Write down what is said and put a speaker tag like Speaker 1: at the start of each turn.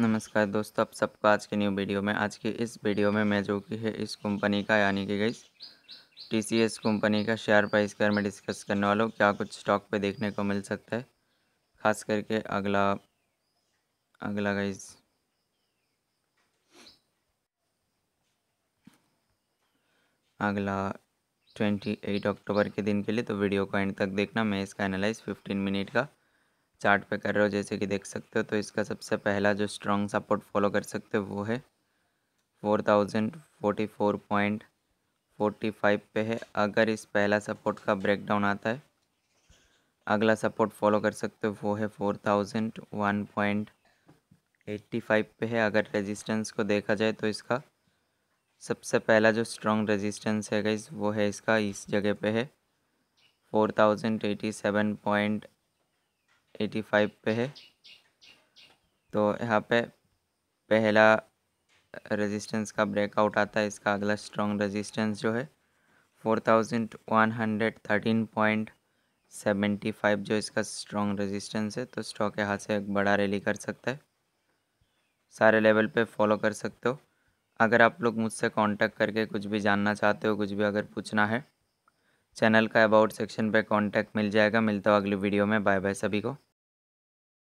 Speaker 1: नमस्कार दोस्तों आप सबका आज के न्यू वीडियो में आज के इस वीडियो में मैं जो कि है इस कंपनी का यानी कि गई टी कंपनी का शेयर प्राइस के बारे में डिस्कस करने वाला हूँ क्या कुछ स्टॉक पे देखने को मिल सकता है खास करके अगला अगला गाइस अगला ट्वेंटी एट अक्टूबर के दिन के लिए तो वीडियो को एंड तक देखना मैं इसका एनालाइज फिफ्टीन मिनट का चार्ट पे कर रहे हो जैसे कि देख सकते हो तो इसका सबसे पहला जो स्ट्रॉन्ग सपोर्ट फॉलो कर सकते हो वो है four thousand forty four point forty five पे है अगर इस पहला सपोर्ट का ब्रेकडाउन आता है अगला सपोर्ट फॉलो कर सकते हो वो है four thousand one point eighty five पे है अगर रेजिस्टेंस को देखा जाए तो इसका सबसे पहला जो स्ट्रॉन्ग रेजिस्टेंस है गई वो है इसका इस जगह पे है four thousand eighty seven point eighty five पे है तो यहाँ पे पहला रेजिस्टेंस का ब्रेकआउट आता है इसका अगला स्ट्रॉन्ग रेजिस्टेंस जो है four thousand one hundred thirteen point seventy five जो इसका स्ट्रॉन्ग रेजिस्टेंस है तो स्टॉक यहाँ से एक बड़ा रैली कर सकता है सारे लेवल पे फॉलो कर सकते हो अगर आप लोग मुझसे कांटेक्ट करके कुछ भी जानना चाहते हो कुछ भी अगर पूछना है चैनल का अबाउट सेक्शन पे कांटेक्ट मिल जाएगा मिलता हो अगली वीडियो में बाय बाय सभी को